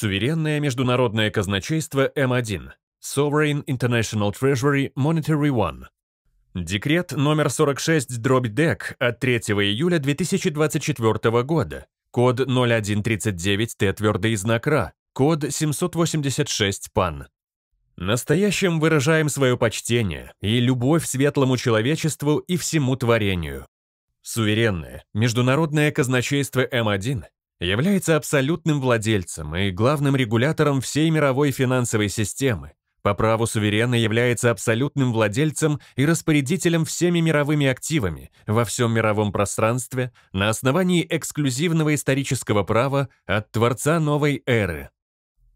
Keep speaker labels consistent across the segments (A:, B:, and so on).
A: Суверенное международное казначейство М1. Sovereign International Treasury Monetary One. Декрет номер 46 дробь ДЭК от 3 июля 2024 года. Код 0139 Т твердый знак РА. Код 786 ПАН. Настоящим выражаем свое почтение и любовь светлому человечеству и всему творению. Суверенное международное казначейство М1 является абсолютным владельцем и главным регулятором всей мировой финансовой системы, по праву суверена является абсолютным владельцем и распорядителем всеми мировыми активами во всем мировом пространстве на основании эксклюзивного исторического права от Творца новой эры.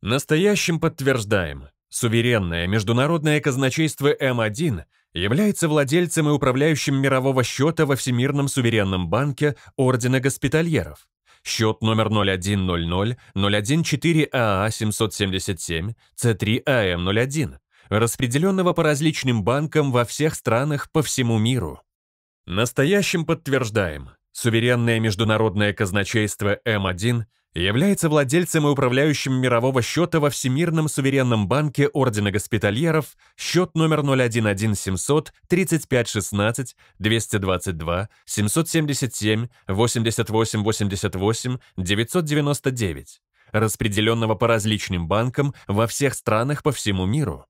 A: Настоящим подтверждаем, суверенное международное казначейство М1 является владельцем и управляющим мирового счета во Всемирном суверенном банке Ордена Госпитальеров, Счет номер 0100-014-АА-777-C3-АМ-01, распределенного по различным банкам во всех странах по всему миру. Настоящим подтверждаем. Суверенное международное казначейство М1 является владельцем и управляющим мирового счета во Всемирном суверенном банке Ордена Госпитальеров, счет номер 011700 3516 222 777 88 999, распределенного по различным банкам во всех странах по всему миру.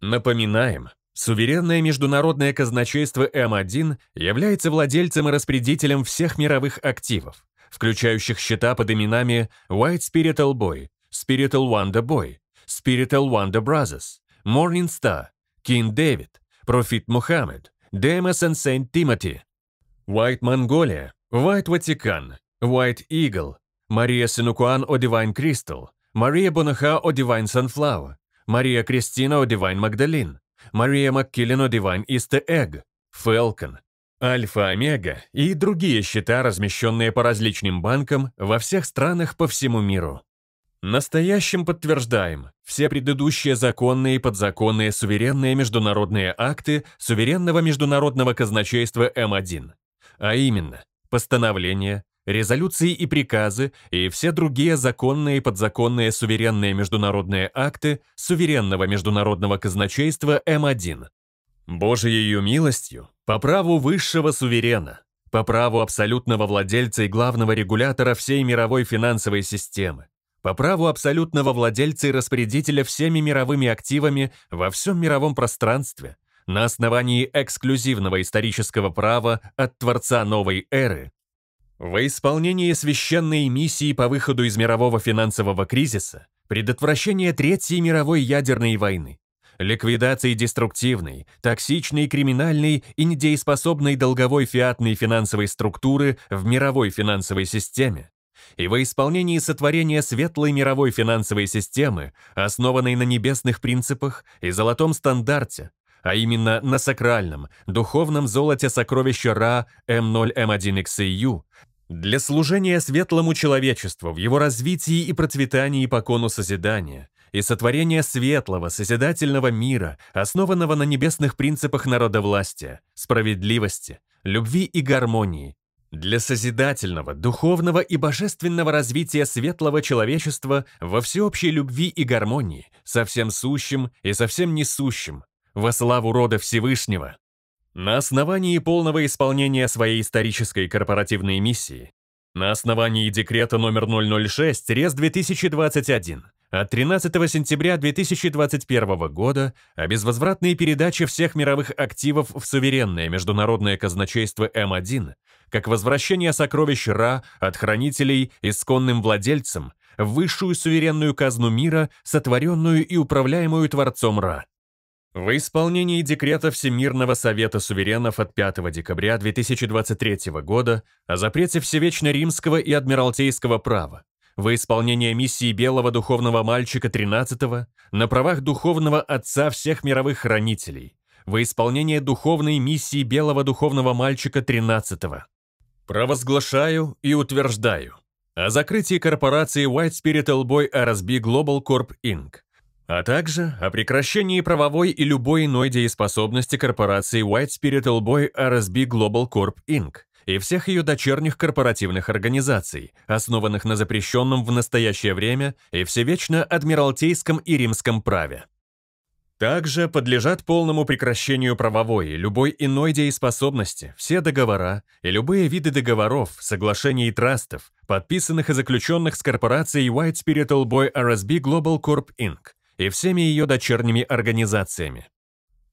A: Напоминаем, Суверенное международное казначейство М1 является владельцем и распределителем всех мировых активов, включающих счета под именами White Spiritual Boy, Spiritual Wonder Boy, Spiritual Wonder Brothers, Morning Star, King David, Prophet Muhammad, Demas and Saint Timothy, White Mongolia, White Vatican, White Eagle, Мария Синукуан о Divine Crystal, Мария Бонаха о Divine Sunflower, Мария Кристина о Divine Магдалин, Мария Маккиллен о Divine Easter Egg, Falcon, Альфа, Омега и другие счета, размещенные по различным банкам во всех странах по всему миру. Настоящим подтверждаем, все предыдущие законные и подзаконные суверенные международные акты суверенного международного казначейства М1, а именно постановления, резолюции и приказы и все другие законные и подзаконные суверенные международные акты суверенного международного казначейства М1, Божьей милостью, по праву высшего суверена, по праву абсолютного владельца и главного регулятора всей мировой финансовой системы, по праву абсолютного владельца и распорядителя всеми мировыми активами во всем мировом пространстве, на основании эксклюзивного исторического права от Творца новой эры, во исполнении священной миссии по выходу из мирового финансового кризиса, предотвращение Третьей мировой ядерной войны, Ликвидации деструктивной, токсичной, криминальной и недееспособной долговой фиатной финансовой структуры в мировой финансовой системе и во исполнении сотворения светлой мировой финансовой системы, основанной на небесных принципах и золотом стандарте, а именно на сакральном, духовном золоте сокровища Ра М0М1XU, для служения светлому человечеству в его развитии и процветании по кону созидания, и сотворение светлого, созидательного мира, основанного на небесных принципах народовластия, справедливости, любви и гармонии, для созидательного, духовного и божественного развития светлого человечества во всеобщей любви и гармонии, со всем сущим и со всем несущим, во славу рода Всевышнего. На основании полного исполнения своей исторической корпоративной миссии, на основании декрета номер 006 РЕС 2021 а от 13 сентября 2021 года о безвозвратной передаче всех мировых активов в суверенное международное казначейство М1, как возвращение сокровищ Ра от хранителей исконным владельцам в высшую суверенную казну мира, сотворенную и управляемую Творцом Ра. В исполнении декрета Всемирного Совета Суверенов от 5 декабря 2023 года о запрете Всевечно-Римского и Адмиралтейского права, во исполнение миссии белого духовного мальчика 13 на правах духовного отца всех мировых хранителей, во исполнение духовной миссии белого духовного мальчика 13 -го. Провозглашаю и утверждаю о закрытии корпорации White Spirit Boy RSB Global Corp. Inc., а также о прекращении правовой и любой иной дееспособности корпорации White Spirit Boy RSB Global Corp. Inc., и всех ее дочерних корпоративных организаций, основанных на запрещенном в настоящее время и всевечно адмиралтейском и римском праве. Также подлежат полному прекращению правовой и любой иной дееспособности все договора и любые виды договоров, соглашений и трастов, подписанных и заключенных с корпорацией White Spiritual Boy RSB Global Corp. Inc. и всеми ее дочерними организациями.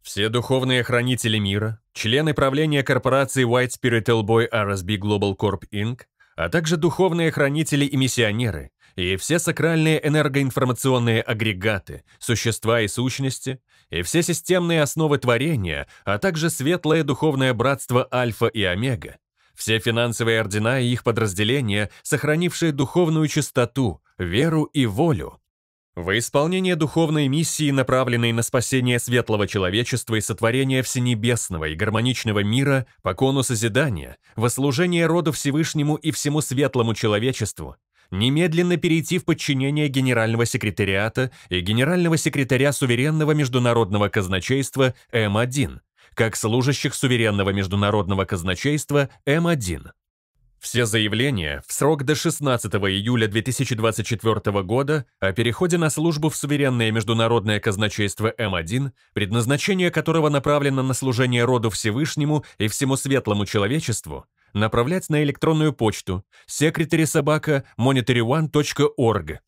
A: Все духовные хранители мира, члены правления корпорации White Spirit Boy RSB Global Corp Inc., а также духовные хранители и миссионеры, и все сакральные энергоинформационные агрегаты, существа и сущности, и все системные основы творения, а также светлое духовное братство Альфа и Омега, все финансовые ордена и их подразделения, сохранившие духовную чистоту, веру и волю, во исполнение духовной миссии, направленной на спасение светлого человечества и сотворение всенебесного и гармоничного мира по кону созидания, во служение роду Всевышнему и всему светлому человечеству, немедленно перейти в подчинение Генерального секретариата и Генерального секретаря Суверенного международного казначейства М1, как служащих Суверенного международного казначейства М1. Все заявления в срок до 16 июля 2024 года о переходе на службу в суверенное международное казначейство М1, предназначение которого направлено на служение роду Всевышнему и всему светлому человечеству, направлять на электронную почту secretarysobaka.monitoryone.org.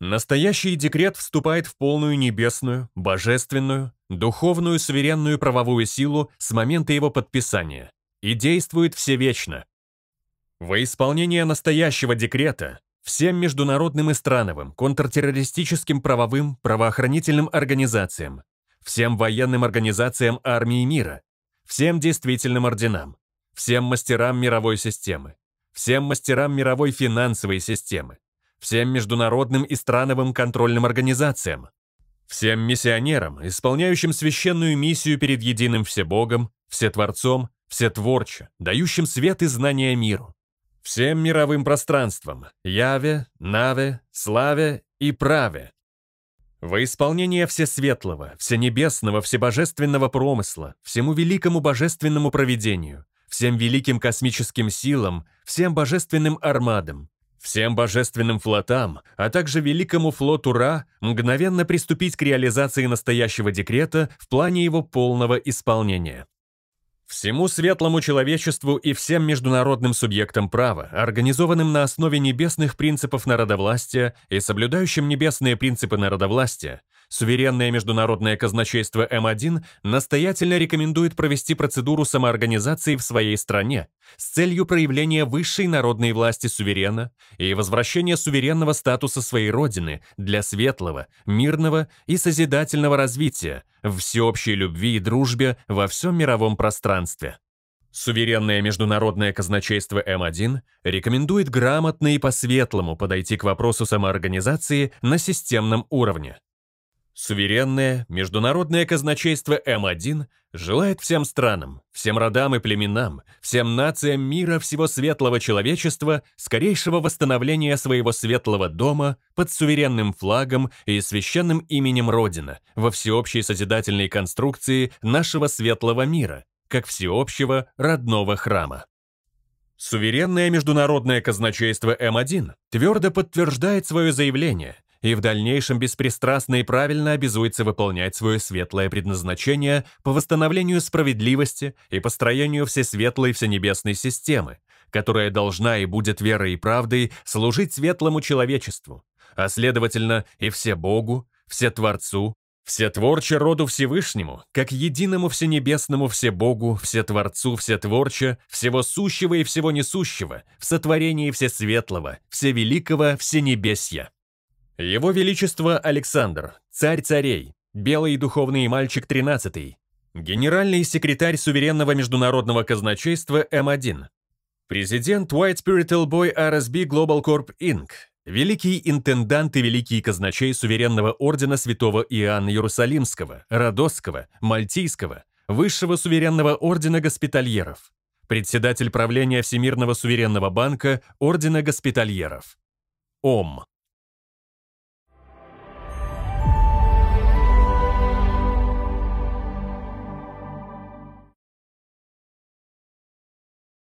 A: Настоящий декрет вступает в полную небесную, божественную, духовную суверенную правовую силу с момента его подписания и действует всевечно – во исполнение настоящего декрета всем международным и страновым, контртеррористическим правовым, правоохранительным организациям, всем военным организациям армии мира, всем действительным орденам, всем мастерам мировой системы, всем мастерам мировой финансовой системы, всем международным и страновым контрольным организациям, всем миссионерам, исполняющим священную миссию перед единым Всебогом, Всетворцом, Всетворче, дающим свет и знания миру, всем мировым пространством, Яве, Наве, Славе и Праве. Во исполнение всесветлого, всенебесного, всебожественного промысла, всему великому божественному проведению, всем великим космическим силам, всем божественным армадам, всем божественным флотам, а также великому флоту Ра мгновенно приступить к реализации настоящего декрета в плане его полного исполнения. Всему светлому человечеству и всем международным субъектам права, организованным на основе небесных принципов народовластия и соблюдающим небесные принципы народовластия, Суверенное международное казначейство М1 настоятельно рекомендует провести процедуру самоорганизации в своей стране с целью проявления высшей народной власти суверена и возвращения суверенного статуса своей родины для светлого, мирного и созидательного развития в всеобщей любви и дружбе во всем мировом пространстве. Суверенное международное казначейство М1 рекомендует грамотно и по-светлому подойти к вопросу самоорганизации на системном уровне. Суверенное международное казначейство М1 желает всем странам, всем родам и племенам, всем нациям мира всего светлого человечества скорейшего восстановления своего светлого дома под суверенным флагом и священным именем Родина во всеобщей созидательной конструкции нашего светлого мира, как всеобщего родного храма. Суверенное международное казначейство М1 твердо подтверждает свое заявление и в дальнейшем беспристрастно и правильно обязуется выполнять свое светлое предназначение по восстановлению справедливости и построению всесветлой всенебесной системы, которая должна и будет верой и правдой служить светлому человечеству, а следовательно и все Богу, все Творцу, все Творче роду Всевышнему, как единому всенебесному все Богу, все Творцу, все Творче, всего сущего и всего несущего, в сотворении всесветлого, всевеликого, всенебесья. Его Величество Александр, царь царей, белый духовный мальчик 13 генеральный секретарь суверенного международного казначейства М1, президент White Spiritual Boy RSB Global Corp. Inc., великий интендант и великий казначей суверенного ордена святого Иоанна Иерусалимского, Родосского, Мальтийского, высшего суверенного ордена госпитальеров, председатель правления Всемирного суверенного банка Ордена Госпитальеров. ОМ.